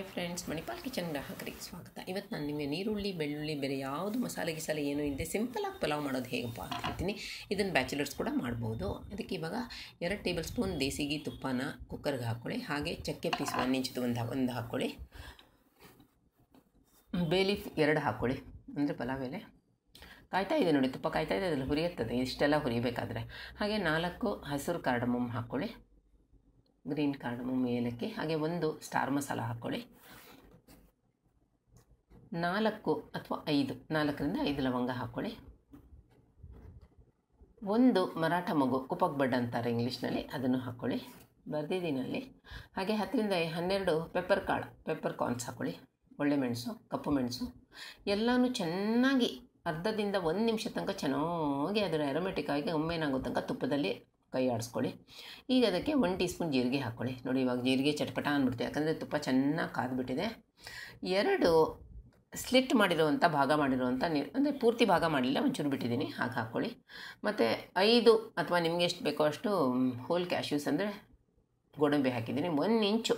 hi friends Manipal kitchen ಗ್ರಾಹಕರಿಗೆ ಸ್ವಾಗತ ಇವತ್ತು ನಾನು ನಿಮಗೆ ನೀರುಳ್ಳಿ ಬೆಳ್ಳುಳ್ಳಿ ಬೇರೆ ಯಾವುದು ಮಸಾಲೆ ಗಿಸಾಲೆ ಏನೂ ಇಲ್ಲದೆ ಆಗಿ ಪಲಾವ್ ಮಾಡೋದು ಹೇಗಪ್ಪ ಅಂತ ಹೇಳ್ತೀನಿ ಇದನ್ನು ಬ್ಯಾಚುಲರ್ಸ್ ಕೂಡ ಮಾಡ್ಬೋದು ಅದಕ್ಕೆ ಇವಾಗ ಎರಡು ಟೇಬಲ್ ಸ್ಪೂನ್ ದೇಸಿಗೆ ತುಪ್ಪನ ಕುಕ್ಕರ್ಗೆ ಹಾಕ್ಕೊಳ್ಳಿ ಹಾಗೆ ಚಕ್ಕೆ ಪೀಸ್ ಒಂದು ಇಂಚಿದು ಒಂದು ಒಂದು ಹಾಕ್ಕೊಳ್ಳಿ ಲೀಫ್ ಎರಡು ಹಾಕ್ಕೊಳ್ಳಿ ಅಂದರೆ ಪಲಾವ್ ಎಲೆ ಕಾಯ್ತಾ ಇದೆ ನೋಡಿ ತುಪ್ಪ ಕಾಯ್ತಾ ಇದೆ ಅದರಲ್ಲಿ ಹುರಿಯುತ್ತದೆ ಇಷ್ಟೆಲ್ಲ ಹುರಿಬೇಕಾದ್ರೆ ಹಾಗೆ ನಾಲ್ಕು ಹಸಿರು ಕಾರ್ಡಮಮ್ ಹಾಕ್ಕೊಳ್ಳಿ ಗ್ರೀನ್ ಕಾರ್ಡಮು ಏಲಕ್ಕಿ ಹಾಗೆ ಒಂದು ಸ್ಟಾರ್ ಮಸಾಲ ಹಾಕ್ಕೊಳ್ಳಿ ನಾಲ್ಕು ಅಥವಾ ಐದು ನಾಲ್ಕರಿಂದ ಐದು ಲವಂಗ ಹಾಕ್ಕೊಳ್ಳಿ ಒಂದು ಮರಾಠ ಮಗು ಕುಪಕ್ ಬಡ್ ಅಂತಾರೆ ಇಂಗ್ಲೀಷ್ನಲ್ಲಿ ಅದನ್ನು ಹಾಕ್ಕೊಳ್ಳಿ ಬರ್ದಿದ್ದೀನಲ್ಲಿ ಹಾಗೆ ಹತ್ತರಿಂದ ಹನ್ನೆರಡು ಪೆಪ್ಪರ್ ಕಾಳು ಪೆಪ್ಪರ್ ಕಾರ್ನ್ಸ್ ಹಾಕ್ಕೊಳ್ಳಿ ಒಳ್ಳೆ ಮೆಣಸು ಕಪ್ಪು ಮೆಣಸು ಎಲ್ಲನೂ ಚೆನ್ನಾಗಿ ಅರ್ಧದಿಂದ ಒಂದು ನಿಮಿಷ ತನಕ ಚೆನ್ನಾಗಿ ಅದರ ಆಗಿ ಒಮ್ಮೆನಾಗೋ ತನಕ ತುಪ್ಪದಲ್ಲಿ ಕೈ ಆಡಿಸ್ಕೊಳ್ಳಿ ಈಗ ಅದಕ್ಕೆ ಒಂದು ಟೀ ಸ್ಪೂನ್ ಜೀರಿಗೆ ಹಾಕ್ಕೊಳ್ಳಿ ನೋಡಿ ಇವಾಗ ಜೀರಿಗೆ ಚಟ್ಪಟ ಅಂದ್ಬಿಡ್ತೀವಿ ಯಾಕಂದರೆ ತುಪ್ಪ ಚೆನ್ನಾಗಿ ಕಾದ್ಬಿಟ್ಟಿದೆ ಎರಡು ಸ್ಲಿಟ್ ಮಾಡಿರುವಂಥ ಭಾಗ ಮಾಡಿರುವಂಥ ನೀರು ಅಂದರೆ ಪೂರ್ತಿ ಭಾಗ ಮಾಡಲಿಲ್ಲ ಒಂಚೂರು ಬಿಟ್ಟಿದ್ದೀನಿ ಹಾಗೆ ಹಾಕ್ಕೊಳ್ಳಿ ಮತ್ತು ಐದು ಅಥವಾ ನಿಮಗೆ ಎಷ್ಟು ಬೇಕೋ ಅಷ್ಟು ಹೋಲ್ ಕ್ಯಾಶ್ಯೂಸ್ ಅಂದರೆ ಗೋಡಂಬಿ ಹಾಕಿದ್ದೀನಿ ಒಂದು ಇಂಚು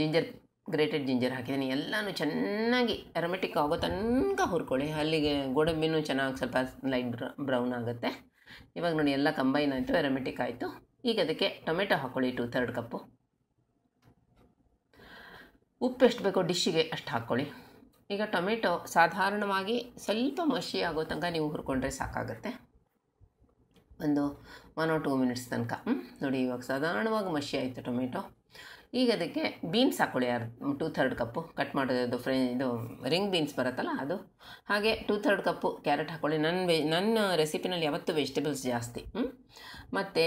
ಜಿಂಜರ್ ಗ್ರೇಟೆಡ್ ಜಿಂಜರ್ ಹಾಕಿದ್ದೀನಿ ಎಲ್ಲನೂ ಚೆನ್ನಾಗಿ ಅರಮೆಟಿಕ್ ಆಗೋ ತನಕ ಹುರ್ಕೊಳ್ಳಿ ಅಲ್ಲಿಗೆ ಗೋಡಂಬಿನೂ ಚೆನ್ನಾಗಿ ಸ್ವಲ್ಪ ಲೈಟ್ ಬ್ರೌನ್ ಆಗುತ್ತೆ ಇವಾಗ ನೋಡಿ ಎಲ್ಲ ಕಂಬೈನ್ ಆಯಿತು ಎರಮೆಟಿಕ್ ಆಯಿತು ಈಗ ಅದಕ್ಕೆ ಟೊಮೆಟೊ ಹಾಕ್ಕೊಳ್ಳಿ ಟೂ ಥರ್ಡ್ ಕಪ್ಪು ಉಪ್ಪು ಎಷ್ಟು ಬೇಕೋ ಡಿಶ್ಶಿಗೆ ಅಷ್ಟು ಹಾಕ್ಕೊಳ್ಳಿ ಈಗ ಟೊಮೆಟೊ ಸಾಧಾರಣವಾಗಿ ಸ್ವಲ್ಪ ಮಸಿ ಆಗೋ ತನಕ ನೀವು ಹುರ್ಕೊಂಡ್ರೆ ಸಾಕಾಗುತ್ತೆ ಒಂದು ಒನ್ ಆರ್ ಟೂ ಮಿನಿಟ್ಸ್ ತನಕ ನೋಡಿ ಇವಾಗ ಸಾಧಾರಣವಾಗಿ ಮಸಿ ಆಯಿತು ಟೊಮೆಟೊ ಈಗ ಅದಕ್ಕೆ ಬೀನ್ಸ್ ಹಾಕ್ಕೊಳ್ಳಿ ಯಾರು ಟೂ ಥರ್ಡ್ ಕಪ್ಪು ಕಟ್ ಮಾಡೋದು ಫ್ರೆ ಇದು ರಿಂಗ್ ಬೀನ್ಸ್ ಬರುತ್ತಲ್ಲ ಅದು ಹಾಗೆ ಟೂ ಥರ್ಡ್ ಕಪ್ಪು ಕ್ಯಾರೆಟ್ ಹಾಕ್ಕೊಳ್ಳಿ ನನ್ನ ವೆ ನನ್ನ ರೆಸಿಪಿನಲ್ಲಿ ಯಾವತ್ತು ವೆಜಿಟೇಬಲ್ಸ್ ಜಾಸ್ತಿ ಮತ್ತು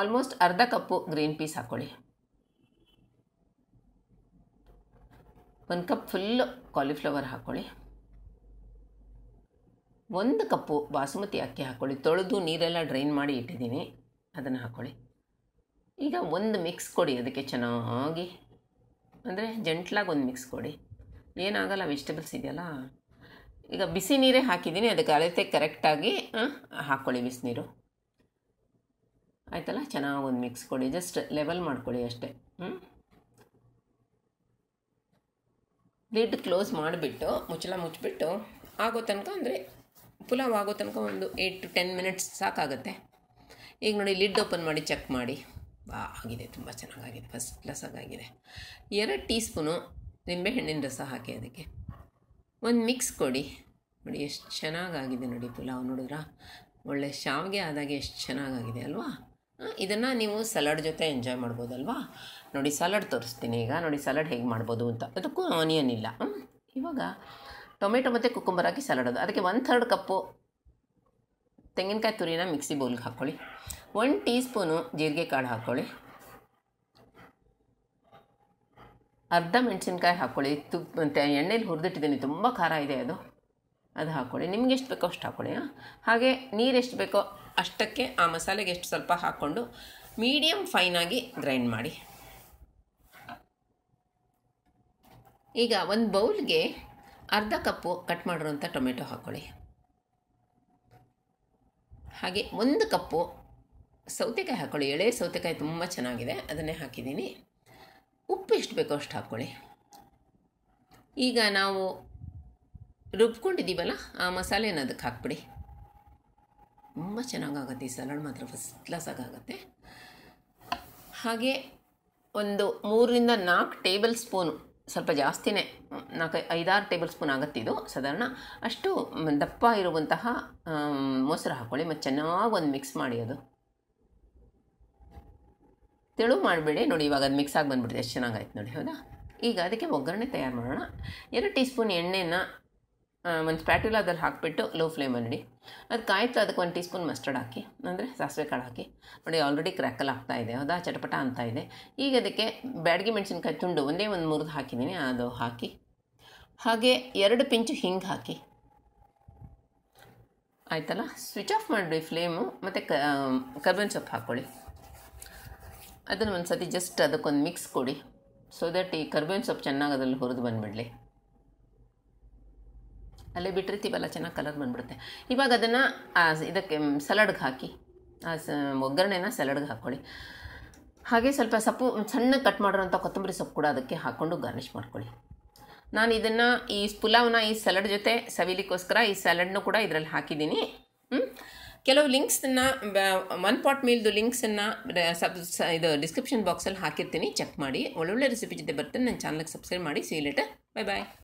ಆಲ್ಮೋಸ್ಟ್ ಅರ್ಧ ಕಪ್ಪು ಗ್ರೀನ್ ಪೀಸ್ ಹಾಕ್ಕೊಳ್ಳಿ ಒಂದು ಕಪ್ ಫುಲ್ಲು ಕಾಲಿಫ್ಲವರ್ ಹಾಕ್ಕೊಳ್ಳಿ ಒಂದು ಕಪ್ಪು ಬಾಸುಮತಿ ಅಕ್ಕಿ ಹಾಕ್ಕೊಳ್ಳಿ ತೊಳೆದು ನೀರೆಲ್ಲ ಡ್ರೈನ್ ಮಾಡಿ ಇಟ್ಟಿದ್ದೀನಿ ಅದನ್ನು ಹಾಕ್ಕೊಳ್ಳಿ ಈಗ ಒಂದು ಮಿಕ್ಸ್ ಕೊಡಿ ಅದಕ್ಕೆ ಚೆನ್ನಾಗಿ ಅಂದರೆ ಜಂಟ್ಲಾಗಿ ಒಂದು ಮಿಕ್ಸ್ ಕೊಡಿ ಏನಾಗಲ್ಲ ವೆಜಿಟೇಬಲ್ಸ್ ಇದೆಯಲ್ಲ ಈಗ ಬಿಸಿ ನೀರೇ ಹಾಕಿದ್ದೀನಿ ಅದಕ್ಕೆ ಅಳತೆ ಕರೆಕ್ಟಾಗಿ ಹಾಕ್ಕೊಳ್ಳಿ ಬಿಸಿನೀರು ಆಯಿತಲ್ಲ ಚೆನ್ನಾಗಿ ಒಂದು ಮಿಕ್ಸ್ ಕೊಡಿ ಜಸ್ಟ್ ಲೆವೆಲ್ ಮಾಡ್ಕೊಳ್ಳಿ ಅಷ್ಟೇ ಹ್ಞೂ ಲಿಡ್ ಕ್ಲೋಸ್ ಮಾಡಿಬಿಟ್ಟು ಮುಚ್ಚಳ ಮುಚ್ಚಿಬಿಟ್ಟು ಆಗೋ ತನಕ ಅಂದರೆ ಪುಲಾವ್ ಆಗೋ ತನಕ ಒಂದು ಏಯ್ಟ್ ಟು ಟೆನ್ ಮಿನಿಟ್ಸ್ ಸಾಕಾಗುತ್ತೆ ಈಗ ನೋಡಿ ಲಿಡ್ ಓಪನ್ ಮಾಡಿ ಚೆಕ್ ಮಾಡಿ ಬಾ ಆಗಿದೆ ತುಂಬ ಚೆನ್ನಾಗಾಗಿದೆ ಫಸ್ಟ್ ಆಗಿದೆ ಎರಡು ಟೀ ಸ್ಪೂನು ನಿಂಬೆಹಣ್ಣಿನ ರಸ ಹಾಕಿ ಅದಕ್ಕೆ ಒಂದು ಮಿಕ್ಸ್ ಕೊಡಿ ನೋಡಿ ಎಷ್ಟು ಚೆನ್ನಾಗಾಗಿದೆ ನೋಡಿ ಪುಲಾವ್ ನೋಡಿದ್ರ ಒಳ್ಳೆ ಶಾವಿಗೆ ಆದಾಗೆ ಎಷ್ಟು ಚೆನ್ನಾಗಾಗಿದೆ ಅಲ್ವಾ ಇದನ್ನು ನೀವು ಸಲಾಡ್ ಜೊತೆ ಎಂಜಾಯ್ ಮಾಡ್ಬೋದಲ್ವಾ ನೋಡಿ ಸಲಾಡ್ ತೋರಿಸ್ತೀನಿ ಈಗ ನೋಡಿ ಸಲಾಡ್ ಹೇಗೆ ಮಾಡ್ಬೋದು ಅಂತ ಅದಕ್ಕೂ ಆನಿಯನ್ ಇಲ್ಲ ಇವಾಗ ಟೊಮೆಟೊ ಮತ್ತು ಕುಕ್ಕುಂಬರ್ ಹಾಕಿ ಸಲಾಡ್ ಅದು ಅದಕ್ಕೆ ಒನ್ ಥರ್ಡ್ ಕಪ್ಪು ತೆಂಗಿನಕಾಯಿ ತುರಿನ ಮಿಕ್ಸಿ ಬೌಲ್ಗೆ ಹಾಕ್ಕೊಳ್ಳಿ ಒನ್ ಟೀ ಸ್ಪೂನು ಜೀರಿಗೆ ಕಾಳು ಹಾಕ್ಕೊಳ್ಳಿ ಅರ್ಧ ಮೆಣಸಿನ್ಕಾಯಿ ಹಾಕ್ಕೊಳ್ಳಿ ತುಪ್ಪ ಎಣ್ಣೆಯಲ್ಲಿ ಹುರಿದಿಟ್ಟಿದ್ದೀನಿ ತುಂಬ ಖಾರ ಇದೆ ಅದು ಅದು ಹಾಕ್ಕೊಳ್ಳಿ ನಿಮ್ಗೆ ಎಷ್ಟು ಬೇಕೋ ಅಷ್ಟು ಹಾಕ್ಕೊಳ್ಳಿ ಹಾಗೆ ನೀರು ಎಷ್ಟು ಬೇಕೋ ಅಷ್ಟಕ್ಕೆ ಆ ಮಸಾಲೆಗೆ ಎಷ್ಟು ಸ್ವಲ್ಪ ಹಾಕ್ಕೊಂಡು ಮೀಡಿಯಮ್ ಫೈನಾಗಿ ಗ್ರೈಂಡ್ ಮಾಡಿ ಈಗ ಒಂದು ಬೌಲ್ಗೆ ಅರ್ಧ ಕಪ್ಪು ಕಟ್ ಮಾಡಿರೋಂಥ ಟೊಮೆಟೊ ಹಾಕ್ಕೊಳ್ಳಿ ಹಾಗೆ ಒಂದು ಕಪ್ಪು ಸೌತೆಕಾಯಿ ಹಾಕ್ಕೊಳ್ಳಿ ಎಳೆ ಸೌತೆಕಾಯಿ ತುಂಬ ಚೆನ್ನಾಗಿದೆ ಅದನ್ನೇ ಹಾಕಿದ್ದೀನಿ ಉಪ್ಪು ಎಷ್ಟು ಬೇಕೋ ಅಷ್ಟು ಹಾಕ್ಕೊಳ್ಳಿ ಈಗ ನಾವು ರುಬ್ಕೊಂಡಿದ್ದೀವಲ್ಲ ಆ ಮಸಾಲೆನ ಅದಕ್ಕೆ ಹಾಕ್ಬಿಡಿ ತುಂಬ ಚೆನ್ನಾಗಾಗುತ್ತೆ ಈ ಸಲಾಡ್ ಮಾತ್ರ ಫಸ್ಟ್ ಕ್ಲಾಸ್ ಆಗುತ್ತೆ ಹಾಗೆ ಒಂದು ಮೂರರಿಂದ ನಾಲ್ಕು ಟೇಬಲ್ ಸ್ಪೂನು ಸ್ವಲ್ಪ ಜಾಸ್ತಿನೇ ನಾಲ್ಕು ಐದಾರು ಟೇಬಲ್ ಸ್ಪೂನ್ ಇದು ಸಾಧಾರಣ ಅಷ್ಟು ದಪ್ಪ ಇರುವಂತಹ ಮೊಸರು ಹಾಕ್ಕೊಳ್ಳಿ ಮತ್ತು ಚೆನ್ನಾಗಿ ಒಂದು ಮಿಕ್ಸ್ ಮಾಡಿ ಅದು ತೆಳು ಮಾಡಬೇಡಿ ನೋಡಿ ಇವಾಗ ಅದು ಮಿಕ್ಸ್ ಆಗಿ ಬಂದ್ಬಿಡ್ತೀವಿ ಎಷ್ಟು ಚೆನ್ನಾಗಾಯ್ತು ನೋಡಿ ಹೌದಾ ಈಗ ಅದಕ್ಕೆ ಒಗ್ಗರಣೆ ತಯಾರು ಮಾಡೋಣ ಎರಡು ಟೀ ಸ್ಪೂನ್ ಎಣ್ಣೆನ ಒಂದು ಸ್ಪ್ಯಾಟಿಲ್ ಅದ್ರಲ್ಲಿ ಹಾಕಿಬಿಟ್ಟು ಲೋ ಫ್ಲೇಮ್ ಅಲ್ಲಿ ಅದು ಕಾಯ್ತು ಅದಕ್ಕೆ ಒಂದು ಟೀ ಸ್ಪೂನ್ ಮಸ್ಟರ್ಡ್ ಹಾಕಿ ಅಂದರೆ ಸಾಸಿವೆ ಕಾಳು ಹಾಕಿ ನೋಡಿ ಆಲ್ರೆಡಿ ಕ್ರ್ಯಾಕಲ್ ಆಗ್ತಾ ಇದೆ ಹೌದಾ ಚಟಪಟ ಅಂತ ಇದೆ ಈಗ ಅದಕ್ಕೆ ಬ್ಯಾಡಗಿ ಮೆಣಸಿನ್ಕಾಯಿ ತುಂಡು ಒಂದೇ ಒಂದು ಮುರಿದು ಹಾಕಿದ್ದೀನಿ ಅದು ಹಾಕಿ ಹಾಗೆ ಎರಡು ಪಿಂಚು ಹಿಂಗೆ ಹಾಕಿ ಆಯಿತಲ್ಲ ಸ್ವಿಚ್ ಆಫ್ ಮಾಡಿ ಫ್ಲೇಮು ಮತ್ತು ಕ ಕರ್ಬೇವಿನ ಸೊಪ್ಪು ಹಾಕ್ಕೊಳ್ಳಿ ಅದನ್ನು ಒಂದು ಸತಿ ಜಸ್ಟ್ ಅದಕ್ಕೊಂದು ಮಿಕ್ಸ್ ಕೊಡಿ ಸೊ ದಟ್ ಈ ಕರ್ಬೇವಿನ ಸೊಪ್ಪು ಚೆನ್ನಾಗಿ ಅದರಲ್ಲಿ ಹುರಿದು ಬಂದುಬಿಡಲಿ ಅಲ್ಲೇ ಬಿಟ್ಟಿರ್ತೀವಲ್ಲ ಚೆನ್ನಾಗಿ ಕಲರ್ ಬಂದ್ಬಿಡುತ್ತೆ ಇವಾಗ ಅದನ್ನು ಇದಕ್ಕೆ ಸಲಾಡ್ಗೆ ಹಾಕಿ ಒಗ್ಗರಣೆನ ಸಲಾಡ್ಗೆ ಹಾಕ್ಕೊಳ್ಳಿ ಹಾಗೆ ಸ್ವಲ್ಪ ಸೊಪ್ಪು ಸಣ್ಣ ಕಟ್ ಮಾಡಿರೋಂಥ ಕೊತ್ತಂಬರಿ ಸೊಪ್ಪು ಕೂಡ ಅದಕ್ಕೆ ಹಾಕ್ಕೊಂಡು ಗಾರ್ನಿಷ್ ಮಾಡ್ಕೊಳ್ಳಿ ನಾನು ಇದನ್ನು ಈ ಪುಲಾವ್ನ ಈ ಸಲಡ್ ಜೊತೆ ಸವಿಲಿಕ್ಕೋಸ್ಕರ ಈ ಸಲಾಡ್ನು ಕೂಡ ಇದರಲ್ಲಿ ಹಾಕಿದ್ದೀನಿ ಕೆಲವು ಲಿಂಕ್ಸನ್ನು ಒನ್ ಪಾಟ್ ಮೀಲ್ದು ಲಿಂಕ್ಸನ್ನು ಸಬ್ ಇದು ಡಿಸ್ಕ್ರಿಪ್ಷನ್ ಬಾಕ್ಸಲ್ಲಿ ಹಾಕಿರ್ತೀನಿ ಚೆಕ್ ಮಾಡಿ ಒಳ್ಳೊಳ್ಳೆ ರೆಸಿಪಿ ಜೊತೆ ಬರ್ತೀನಿ ನನ್ನ ಚಾನಲ್ಗೆ ಸಬ್ಸ್ಕ್ರೈಬ್ ಮಾಡಿ ಸಿ ಲೇಟರ್ ಬೈ ಬಾಯ್